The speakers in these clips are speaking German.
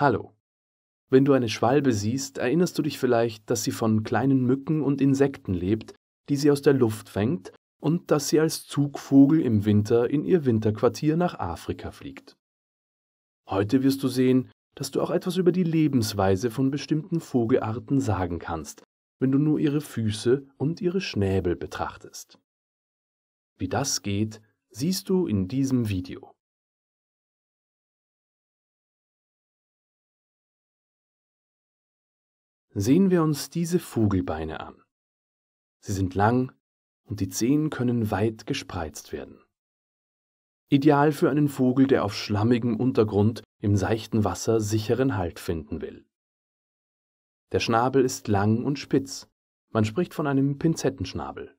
Hallo. Wenn du eine Schwalbe siehst, erinnerst du dich vielleicht, dass sie von kleinen Mücken und Insekten lebt, die sie aus der Luft fängt und dass sie als Zugvogel im Winter in ihr Winterquartier nach Afrika fliegt. Heute wirst du sehen, dass du auch etwas über die Lebensweise von bestimmten Vogelarten sagen kannst, wenn du nur ihre Füße und ihre Schnäbel betrachtest. Wie das geht, siehst du in diesem Video. Sehen wir uns diese Vogelbeine an. Sie sind lang und die Zehen können weit gespreizt werden. Ideal für einen Vogel, der auf schlammigem Untergrund im seichten Wasser sicheren Halt finden will. Der Schnabel ist lang und spitz. Man spricht von einem Pinzettenschnabel.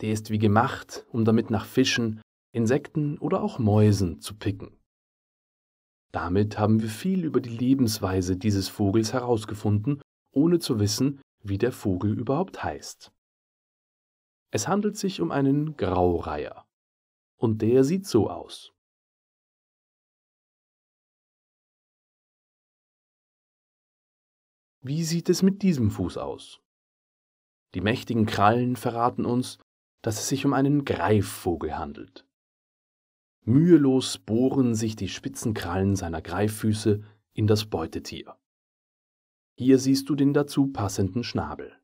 Der ist wie gemacht, um damit nach Fischen, Insekten oder auch Mäusen zu picken. Damit haben wir viel über die Lebensweise dieses Vogels herausgefunden, ohne zu wissen, wie der Vogel überhaupt heißt. Es handelt sich um einen Graureiher. Und der sieht so aus. Wie sieht es mit diesem Fuß aus? Die mächtigen Krallen verraten uns, dass es sich um einen Greifvogel handelt. Mühelos bohren sich die spitzen Krallen seiner Greiffüße in das Beutetier. Hier siehst du den dazu passenden Schnabel.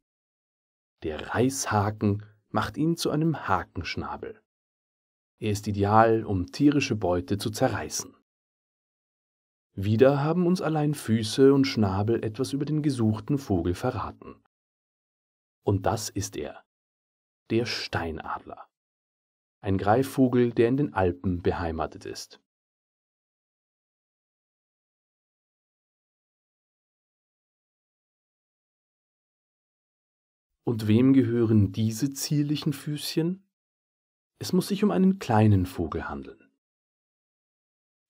Der Reißhaken macht ihn zu einem Hakenschnabel. Er ist ideal, um tierische Beute zu zerreißen. Wieder haben uns allein Füße und Schnabel etwas über den gesuchten Vogel verraten. Und das ist er, der Steinadler ein Greifvogel, der in den Alpen beheimatet ist. Und wem gehören diese zierlichen Füßchen? Es muss sich um einen kleinen Vogel handeln.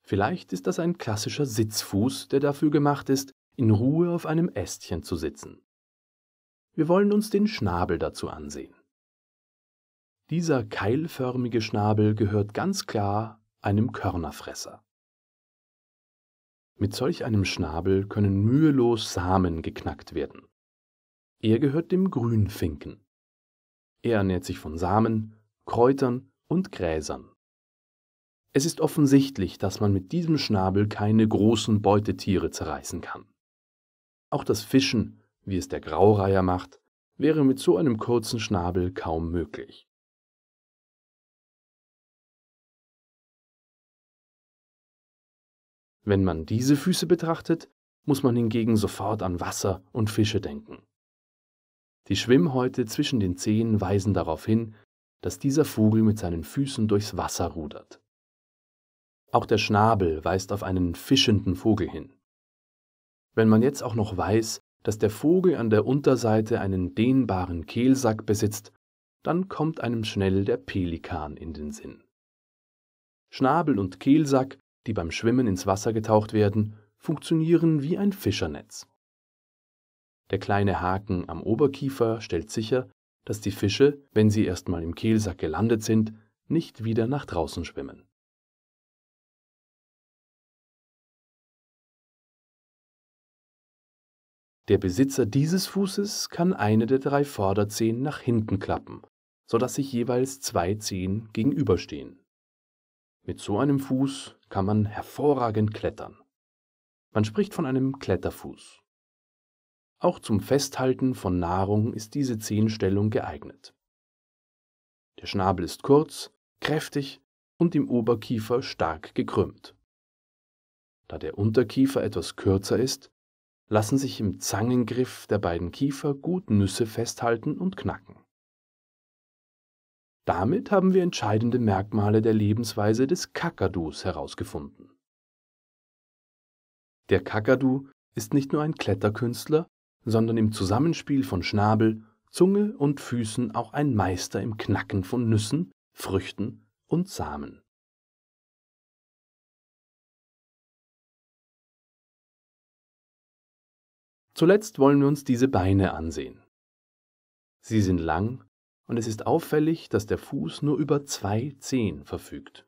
Vielleicht ist das ein klassischer Sitzfuß, der dafür gemacht ist, in Ruhe auf einem Ästchen zu sitzen. Wir wollen uns den Schnabel dazu ansehen. Dieser keilförmige Schnabel gehört ganz klar einem Körnerfresser. Mit solch einem Schnabel können mühelos Samen geknackt werden. Er gehört dem Grünfinken. Er ernährt sich von Samen, Kräutern und Gräsern. Es ist offensichtlich, dass man mit diesem Schnabel keine großen Beutetiere zerreißen kann. Auch das Fischen, wie es der Graureiher macht, wäre mit so einem kurzen Schnabel kaum möglich. Wenn man diese Füße betrachtet, muss man hingegen sofort an Wasser und Fische denken. Die Schwimmhäute zwischen den Zehen weisen darauf hin, dass dieser Vogel mit seinen Füßen durchs Wasser rudert. Auch der Schnabel weist auf einen fischenden Vogel hin. Wenn man jetzt auch noch weiß, dass der Vogel an der Unterseite einen dehnbaren Kehlsack besitzt, dann kommt einem schnell der Pelikan in den Sinn. Schnabel und Kehlsack die beim Schwimmen ins Wasser getaucht werden, funktionieren wie ein Fischernetz. Der kleine Haken am Oberkiefer stellt sicher, dass die Fische, wenn sie erstmal im Kehlsack gelandet sind, nicht wieder nach draußen schwimmen. Der Besitzer dieses Fußes kann eine der drei Vorderzehen nach hinten klappen, sodass sich jeweils zwei Zehen gegenüberstehen. Mit so einem Fuß kann man hervorragend klettern. Man spricht von einem Kletterfuß. Auch zum Festhalten von Nahrung ist diese Zehenstellung geeignet. Der Schnabel ist kurz, kräftig und im Oberkiefer stark gekrümmt. Da der Unterkiefer etwas kürzer ist, lassen sich im Zangengriff der beiden Kiefer gut Nüsse festhalten und knacken. Damit haben wir entscheidende Merkmale der Lebensweise des Kakadus herausgefunden. Der Kakadu ist nicht nur ein Kletterkünstler, sondern im Zusammenspiel von Schnabel, Zunge und Füßen auch ein Meister im Knacken von Nüssen, Früchten und Samen. Zuletzt wollen wir uns diese Beine ansehen. Sie sind lang, und es ist auffällig, dass der Fuß nur über zwei Zehen verfügt.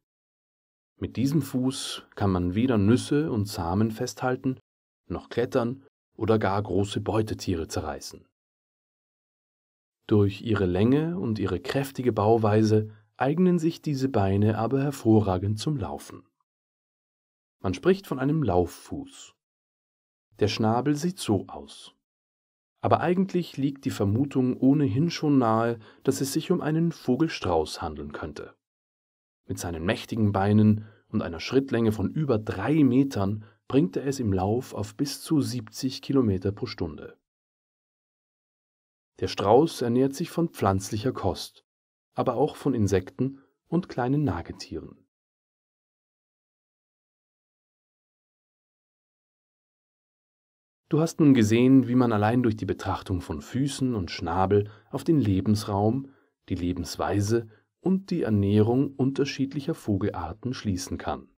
Mit diesem Fuß kann man weder Nüsse und Samen festhalten, noch klettern oder gar große Beutetiere zerreißen. Durch ihre Länge und ihre kräftige Bauweise eignen sich diese Beine aber hervorragend zum Laufen. Man spricht von einem Lauffuß. Der Schnabel sieht so aus aber eigentlich liegt die Vermutung ohnehin schon nahe, dass es sich um einen Vogelstrauß handeln könnte. Mit seinen mächtigen Beinen und einer Schrittlänge von über drei Metern bringt er es im Lauf auf bis zu 70 Kilometer pro Stunde. Der Strauß ernährt sich von pflanzlicher Kost, aber auch von Insekten und kleinen Nagetieren. Du hast nun gesehen, wie man allein durch die Betrachtung von Füßen und Schnabel auf den Lebensraum, die Lebensweise und die Ernährung unterschiedlicher Vogelarten schließen kann.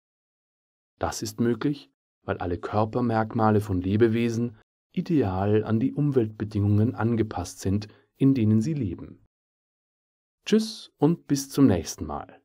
Das ist möglich, weil alle Körpermerkmale von Lebewesen ideal an die Umweltbedingungen angepasst sind, in denen sie leben. Tschüss und bis zum nächsten Mal.